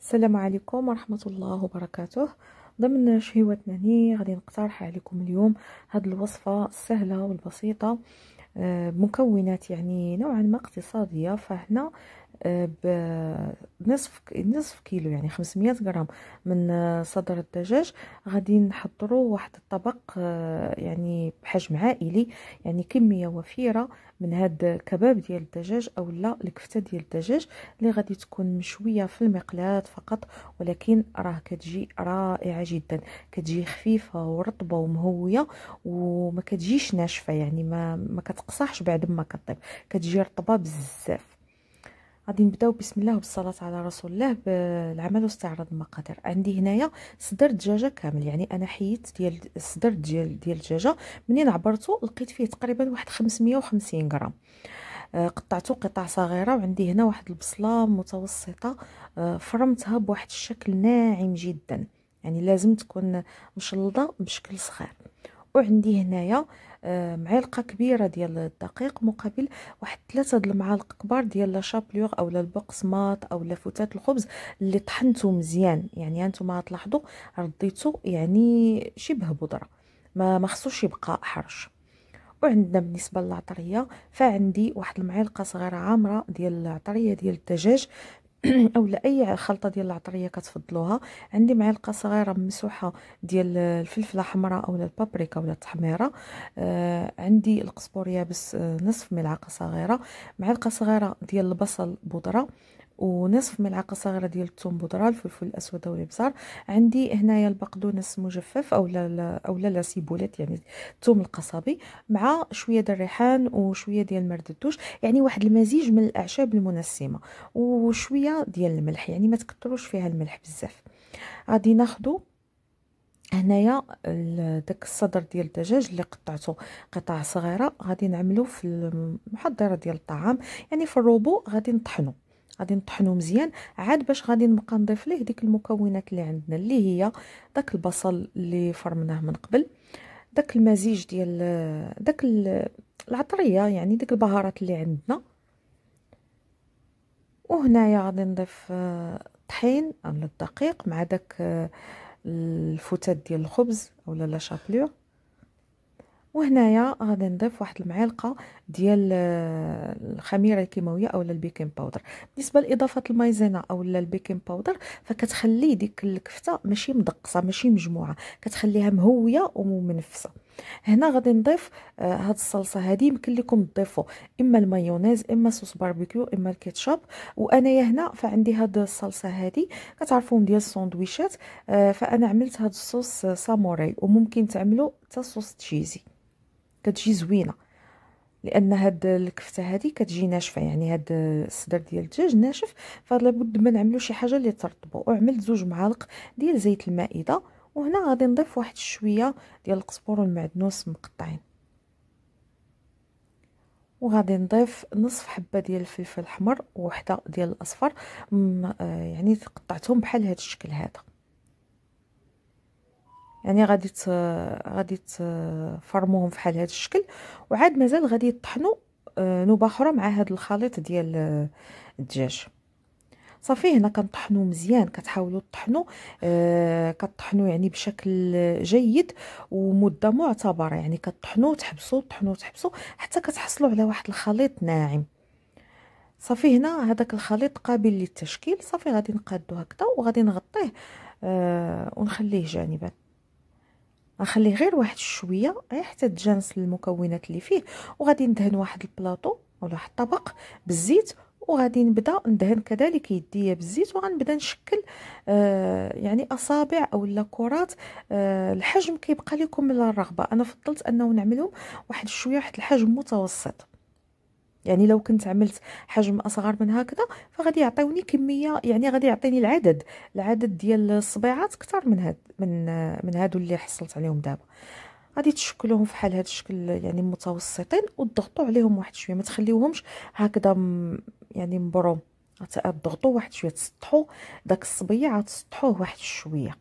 السلام عليكم ورحمة الله وبركاته ضمن شهيوات ناني غادي نقترح عليكم اليوم هاد الوصفة السهلة والبسيطة بمكونات آه، يعني نوعا ما اقتصادية فهنا بنصف نصف كيلو يعني 500 غرام من آه، صدر الدجاج غادي نحضروا واحد الطبق آه، يعني بحجم عائلي يعني كميه وفيره من هاد الكباب ديال الدجاج او لا الكفته ديال الدجاج اللي غادي تكون مشويه في المقلاة فقط ولكن راه كتجي رائعه جدا كتجي خفيفه ورطبه ومهويه وما كتجيش ناشفه يعني ما ما كتقصحش بعد ما كطيب كتجي رطبه بزاف غادي نبداو بسم الله وبالصلاه على رسول الله بالعمل واستعراض المقادير عندي هنايا صدر دجاجه كامل يعني انا حيدت ديال الصدر ديال ديال الدجاجه منين عبرته لقيت فيه تقريبا واحد 550 غرام آه، قطعته قطع صغيره وعندي هنا واحد البصله متوسطه آه، فرمتها بواحد الشكل ناعم جدا يعني لازم تكون مشلضه بشكل صغير وعندي هنايا آه معلقه كبيره ديال الدقيق مقابل واحد ثلاثه د المعالق كبار ديال لاشابليوغ اولا البقسماط اولا فتات الخبز اللي طحنتو مزيان يعني هانتوما تلاحظوا رديتو يعني شبه بودره ما ما خصوش يبقى حرش وعندنا بالنسبه للعطريه فعندي واحد المعلقه صغيره عامره ديال العطريه ديال الدجاج اولا اي خلطه ديال العطريه كتفضلوها عندي معلقه صغيره ممسوحه ديال الفلفله حمراء اولا البابريكا ولا التحميره آه عندي القزبر يابس آه نصف ملعقه صغيره معلقه صغيره ديال البصل بودره ونصف ملعقه صغيره ديال الثوم بودره الفلفل الاسود او الابزار عندي هنايا البقدونس مجفف او لا او لا, سيبولات يعني الثوم القصبي مع شويه ديال الريحان وشويه ديال مرد الدوش يعني واحد المزيج من الاعشاب المنسمه وشويه ديال الملح يعني ما تكثروش فيها الملح بزاف غادي ناخذ هنايا داك الصدر ديال الدجاج اللي قطعته قطع صغيره غادي نعملو في المحضره ديال الطعام يعني في الروبو غادي نطحنو غادي نطحنو مزيان عاد باش غادي نبقى نضيف ليه ديك المكونات اللي عندنا اللي هي داك البصل اللي فرمناه من قبل داك المزيج ديال داك العطريه يعني ديك البهارات اللي عندنا وهنايا غادي نضيف الطحين آه، اولا الدقيق مع داك آه، الفتات ديال الخبز اولا لا شابلور وهنايا غادي نضيف واحد المعلقه ديال آه، الخميره الكيماويه اولا البيكنج باودر بالنسبه لاضافه المايزينا اولا البيكنج باودر فكتخلي ديك الكفته ماشي مدقصه ماشي مجموعه كتخليها مهويه ومنفسه هنا غادي نضيف آه، هاد الصلصه هادي يمكن لكم تضيفوا اما المايونيز اما صوص باربيكيو اما الكيتشب وانايا هنا فعندي هاد الصلصه هادي كتعرفوهم ديال السندويشات آه، فانا عملت هاد الصوص ساموراي وممكن تعملوا حتى صوص تشيزي كتجي زوينه لان هاد الكفته هادي كتجي ناشفه يعني هاد الصدر ديال الدجاج ناشف فلابد ما نعملو شي حاجه اللي ترطبو وعملت زوج معالق ديال زيت المائده وهنا غادي نضيف واحد شويه ديال القزبر والمعدنوس مقطعين وغادي نضيف نصف حبه ديال الفلفل الاحمر وحده ديال الاصفر آه، يعني قطعتهم بحال هذا الشكل هذا يعني غادي ت... غادي تفرموهم فحال هذا الشكل وعاد مازال غادي تطحنوا نوبه آه، اخرى مع هذا الخليط ديال آه، الدجاج صافي هنا كنطحنوا مزيان كتحاولوا تطحنوا آه كطحنوا يعني بشكل جيد ومده معتبره يعني كطحنوا تحبسوا طحنوا تحبسوا حتى كتحصلوا على واحد الخليط ناعم صافي هنا هذاك الخليط قابل للتشكيل صافي غادي نقادو هكذا وغادي نغطيه آه ونخليه جانبا غنخليه غير واحد الشويه غير حتى تجانس المكونات اللي فيه وغادي ندهن واحد البلاطو ولا واحد الطبق بالزيت وغادي نبدا ندهن كذلك يديا بالزيت وغنبدا نشكل آه يعني اصابع اولا كرات آه الحجم كيبقى لكم من الرغبه انا فضلت انه نعملهم واحد شويه واحد الحجم متوسط يعني لو كنت عملت حجم اصغر من هكذا فغادي يعطيوني كميه يعني غادي يعطيني العدد العدد ديال الصبيعات اكثر من هاد من من هادو اللي حصلت عليهم دابا غادي تشكلوهم في حال هذا الشكل يعني متوسطين وتضغطوا عليهم واحد شويه ما تخليوهمش هكذا يعني مبروم تضغطوا واحد شويه تسطحوا داك الصبيعه تسطحوه واحد شويه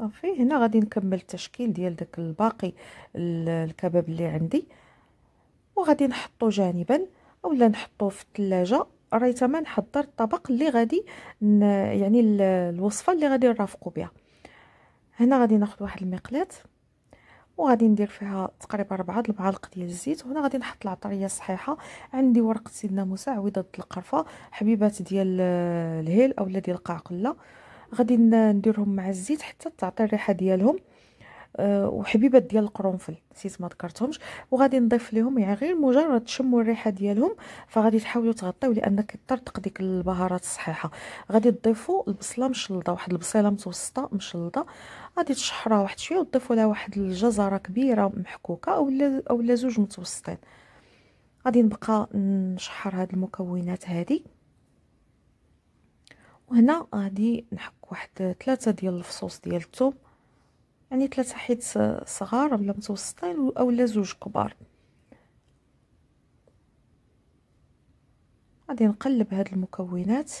صافي هنا غادي نكمل التشكيل ديال داك الباقي الكباب اللي عندي وغادي نحطو جانبا اولا نحطو في الثلاجه ريتما نحضر الطبق اللي غادي يعني الوصفه اللي غادي نرافقو بها هنا غادي ناخذ واحد المقلاه وغادي ندير فيها تقريبا 4 المعالق ديال الزيت وهنا غادي نحط العطريه الصحيحه عندي ورقه سيدنا موسى عويضه القرفه حبيبات ديال آه، الهيل اولا ديال القعقله غادي نديرهم مع الزيت حتى تعطي الريحه ديالهم آه، وحبيبات ديال القرنفل نسيت ما ذكرتهمش وغادي نضيف لهم يعني غير مجرد تشموا الريحه ديالهم فغادي تحاولوا تغطيو لان كيطرطق ديك البهارات الصحيحه غادي تضيفوا البصله مشلضه واحد البصيله متوسطه مشلضه غادي تشحرها واحد شويه وتضيفوا لها واحد الجزره كبيره محكوكه اولا اولا زوج متوسطين غادي نبقى نشحر هاد المكونات هذه وهنا غادي نحك واحد ثلاثة ديال الفصوص ديال الثوم يعني ثلاثة حيت صغار ولا متوسطين اولا زوج كبار غادي نقلب هاد المكونات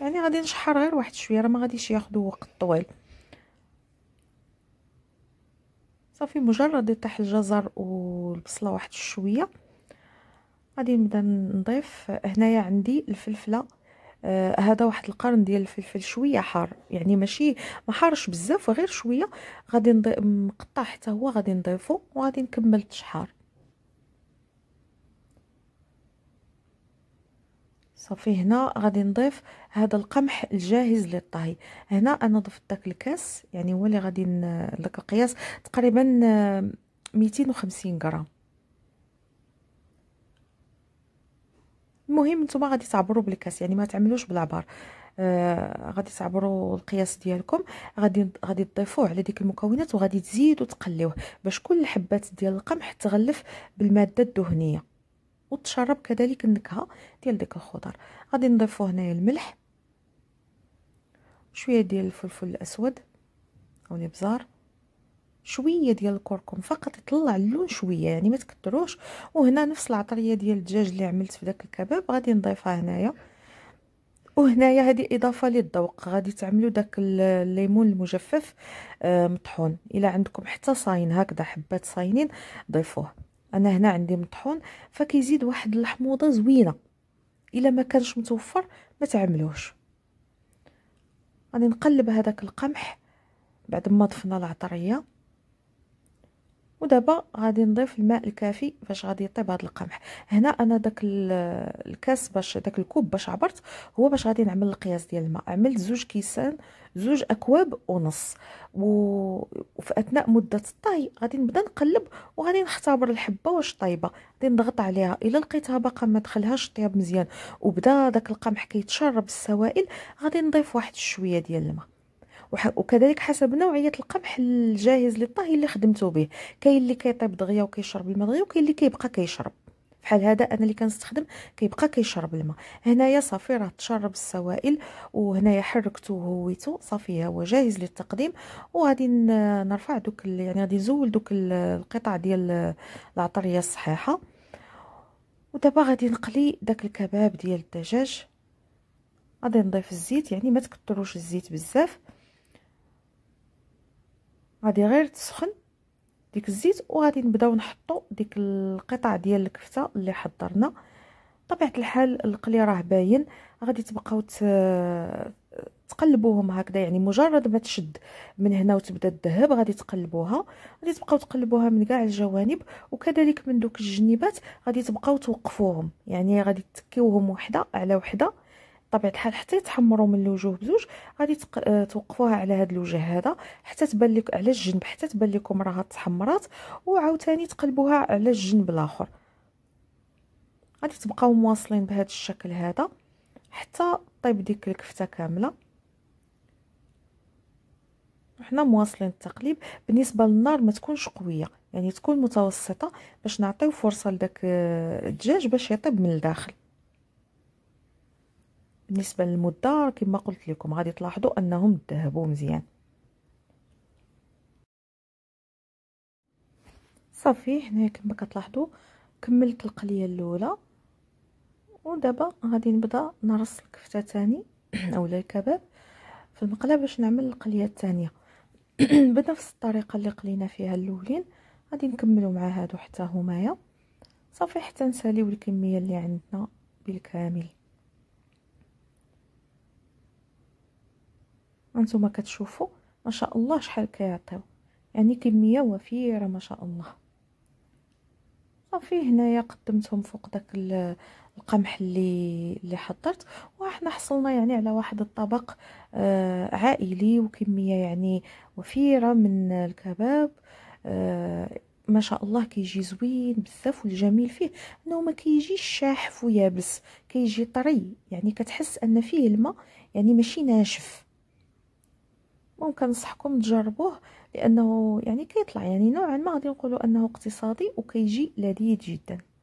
يعني غادي نشحر غير واحد شويه راه ما غاديش ياخذ وقت طويل صافي مجرد يطيح الجزر والبصله واحد شويه غادي نبدا نضيف هنايا عندي الفلفله آه هذا واحد القرن ديال الفلفل شويه حار يعني ماشي ما حارش بزاف غير شويه غادي مقطع حتى هو غادي نضيفو وغادي نكمل التشحار صافي هنا غادي نضيف هذا القمح الجاهز للطهي هنا انا ضفت داك الكاس يعني هو اللي غادي داك القياس تقريبا 250 آه، غرام المهم نتوما غادي تعبروا بالكاس يعني ما تعملوش بالعبار آه غادي تعبروا القياس ديالكم غادي غادي تضيفوه على ديك المكونات وغادي تزيدوا تقليوه باش كل الحبات ديال القمح تغلف بالماده الدهنيه وتشرب كذلك النكهه ديال ديك الخضر غادي نضيفوا هنايا الملح شويه ديال الفلفل الاسود او الابزار شويه ديال الكركم فقط يطلع اللون شويه يعني ما تكثروش وهنا نفس العطريه ديال الدجاج اللي عملت في داك الكباب غادي نضيفها هنايا وهنايا هذه اضافه للذوق غادي تعملوا داك الليمون المجفف آه، مطحون الا عندكم حتى صاين هكذا حبات صاينين ضيفوه انا هنا عندي مطحون فكيزيد واحد الحموضه زوينه الا ما كانش متوفر ما تعملوش غادي نقلب هذاك القمح بعد ما ضفنا العطريه ودابا غادي نضيف الماء الكافي باش غادي يطيب هذا القمح هنا انا داك الكاس باش داك الكوب باش عبرت هو باش غادي نعمل القياس ديال الماء عملت زوج كيسان زوج اكواب ونص وفي اثناء مده الطهي غادي نبدا نقلب وغادي نختبر الحبه واش طايبه غادي نضغط عليها الا لقيتها باقا ما دخلهاش طياب مزيان وبدا داك القمح كيتشرب السوائل غادي نضيف واحد شويه ديال الماء وكذلك حسب نوعيه القمح الجاهز للطهي اللي خدمتو به كاين اللي كيطيب دغيا وكيشرب الماء دغيا وكاين اللي كيبقى كيشرب بحال هذا انا اللي كنستخدم كيبقى كيشرب الماء هنايا صافي راه تشرب السوائل وهنايا حركته وهويته صافي هو جاهز للتقديم وغادي نرفع دوك يعني غادي نزول دوك القطع ديال العطريه الصحيحه ودابا غادي نقلي داك الكباب ديال الدجاج غادي نضيف الزيت يعني ما تكثروش الزيت بزاف غادي غير تسخن ديك الزيت وغادي نبداو نحطو ديك القطع ديال الكفته اللي حضرنا طبيعه الحال القلي راه باين غادي تبقاو تقلبوهم هكذا يعني مجرد ما تشد من هنا وتبدا الذهب غادي تقلبوها غادي تبقاو تقلبوها من كاع الجوانب وكذلك من دوك الجنيبات غادي تبقاو توقفوهم يعني غادي تكيوهم وحده على وحده بطبيعه الحال حتى يتحمروا من الوجوه بزوج غادي آه، توقفوها على هاد الوجه هذا حتى تبان لك على الجنب حتى تبان لكم راها تحمرات وعاوتاني تقلبوها على الجنب الاخر غادي تبقاو مواصلين بهذا الشكل هذا حتى طيب ديك الكفته كامله حنا مواصلين التقليب بالنسبه للنار ما تكونش قويه يعني تكون متوسطه باش نعطيو فرصه لداك آه، الدجاج باش يطيب من الداخل بالنسبه للمده كما قلت لكم غادي تلاحظوا انهم ذهبوا مزيان صافي هنا كما كتلاحظوا كملت القليه الاولى ودابا غادي نبدا نرص الكفته ثاني اولا الكباب في المقله باش نعمل القليه الثانيه بنفس الطريقه اللي قلينا فيها الاولين غادي نكملوا مع هادو حتى همايا صافي حتى نساليو الكميه اللي عندنا بالكامل هانتوما كتشوفوا ما شاء الله شحال كيعطيو يعني كميه وفيره ما شاء الله صافي هنايا قدمتهم فوق داك القمح اللي اللي حضرت وحنا حصلنا يعني على واحد الطبق آه عائلي وكميه يعني وفيره من الكباب آه ما شاء الله كيجي زوين بزاف والجميل فيه انه ما كيجيش شاحف ويابس كيجي طري يعني كتحس ان فيه الماء يعني ماشي ناشف ممكن نصحكم تجربوه لانه يعني كيطلع يعني نوعا ما غادي نقولوا انه اقتصادي وكيجي لذيذ جدا